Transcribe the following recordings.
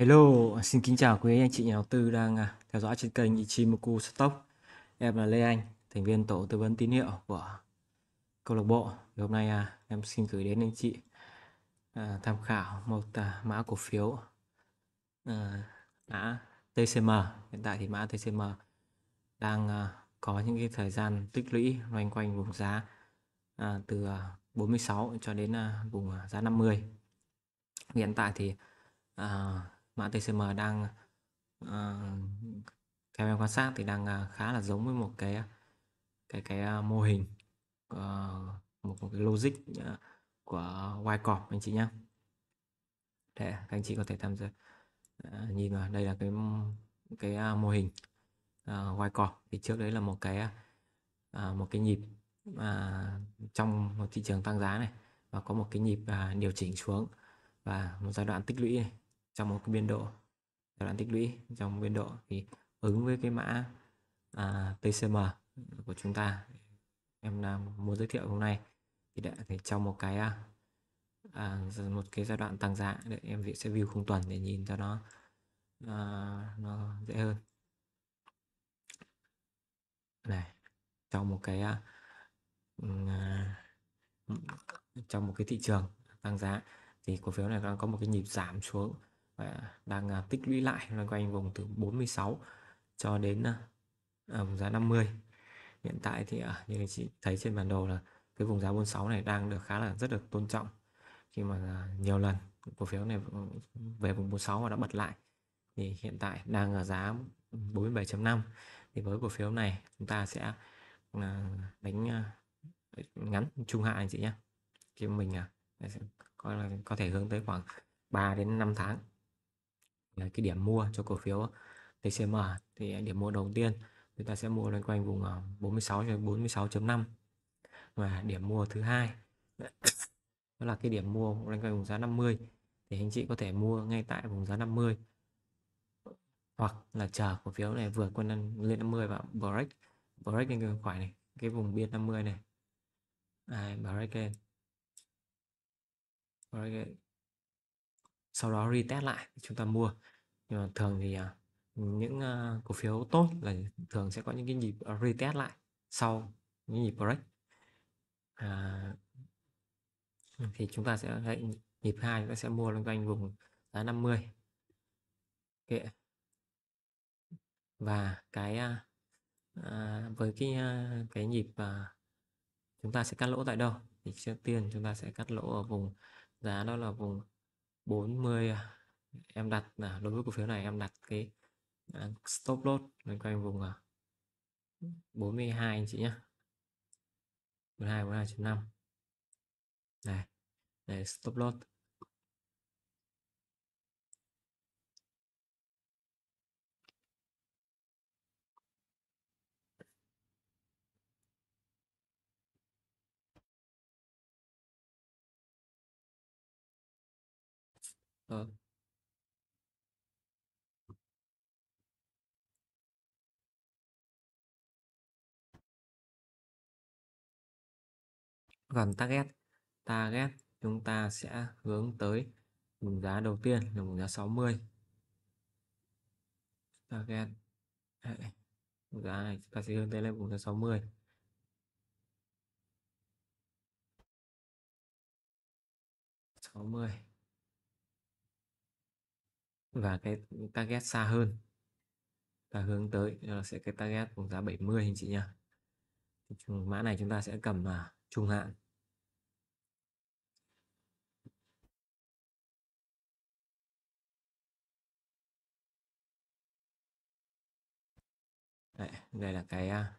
Hello, xin kính chào quý anh chị nhà đầu tư đang à, theo dõi trên kênh Ichimoku Stock. Em là Lê Anh, thành viên tổ tư vấn tín hiệu của câu lạc bộ. Thì hôm nay à, em xin gửi đến anh chị à, tham khảo một mã cổ phiếu mã TCM. Hiện tại thì mã TCM đang có những cái thời gian tích lũy loanh quanh vùng giá từ 46 cho đến vùng giá 50. Hiện tại thì mã TCM đang uh, theo em quan sát thì đang uh, khá là giống với một cái cái cái uh, mô hình uh, một, một cái logic uh, của Y anh chị nhé để các anh chị có thể tham gia uh, nhìn vào đây là cái cái uh, mô hình uh, Y thì trước đấy là một cái uh, một cái nhịp uh, trong một thị trường tăng giá này và có một cái nhịp uh, điều chỉnh xuống và một giai đoạn tích lũy này trong một cái biên độ giai đoạn tích lũy trong biên độ thì ứng với cái mã à, TCM của chúng ta em đang muốn giới thiệu hôm nay thì đã thì trong một cái à, à, một cái giai đoạn tăng giá để em sẽ view khung tuần để nhìn cho nó à, nó dễ hơn này trong một cái à, à trong một cái thị trường tăng giá thì cổ phiếu này đang có một cái nhịp giảm xuống và đang à, tích lũy lại loanh quanh vùng từ 46 cho đến à, à, vùng giá 50 hiện tại thì à, như chị thấy trên bản đồ là cái vùng giá 46 này đang được khá là rất được tôn trọng khi mà nhiều lần cổ phiếu này về vùng 46 và đã bật lại thì hiện tại đang ở giá 47.5 thì với cổ phiếu này chúng ta sẽ đánh ngắn trung hạn anh chị nhé khi mình à, sẽ coi là có thể hướng tới khoảng 3 đến 5 tháng là cái điểm mua cho cổ phiếu TCM à, thì điểm mua đầu tiên chúng ta sẽ mua loanh quanh vùng 46 ờ, cho 46.5 và điểm mua thứ hai đó là cái điểm mua loanh quanh vùng giá 50 thì anh chị có thể mua ngay tại vùng giá 50 hoặc là chờ cổ phiếu này vượt qua lên 50 và break break lên cái khoảng này cái vùng biên 50 này à, break lên break sau đó retest lại chúng ta mua nhưng mà thường thì à, những à, cổ phiếu tốt là thường sẽ có những cái nhịp à, retest lại sau những nhịp break à, thì chúng ta sẽ thấy nhịp hai chúng ta sẽ mua loanh quanh vùng giá 50 kệ và cái à, với cái cái nhịp à, chúng ta sẽ cắt lỗ tại đâu thì trước tiên chúng ta sẽ cắt lỗ ở vùng giá đó là vùng 40 à? em đặt là đối với cổ phiếu này em đặt cái à, stop loss lên quanh vùng 42 à, anh chị nhé 12 42.5 này này stop loss Ờ. Gần target. Target chúng ta sẽ hướng tới vùng giá đầu tiên là vùng giá 60. Target. Đấy. Vùng giá này chúng ta sẽ hướng tới lên vùng giá 60. sáu mươi và cái target xa hơn ta hướng tới đó sẽ cái target vùng giá 70 anh chị nha mã này chúng ta sẽ cầm là trung hạn Đấy, đây là cái à,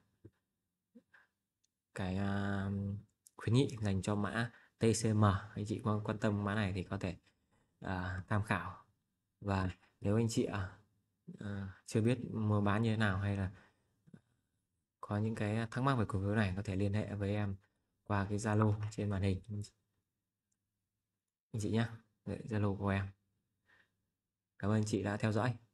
cái à, khuyến nghị dành cho mã TCM anh chị quan quan tâm mã này thì có thể uh, tham khảo và nếu anh chị à, à, chưa biết mua bán như thế nào hay là có những cái thắc mắc về cổ phiếu này có thể liên hệ với em qua cái Zalo trên màn hình anh chị nhé Zalo của em cảm ơn chị đã theo dõi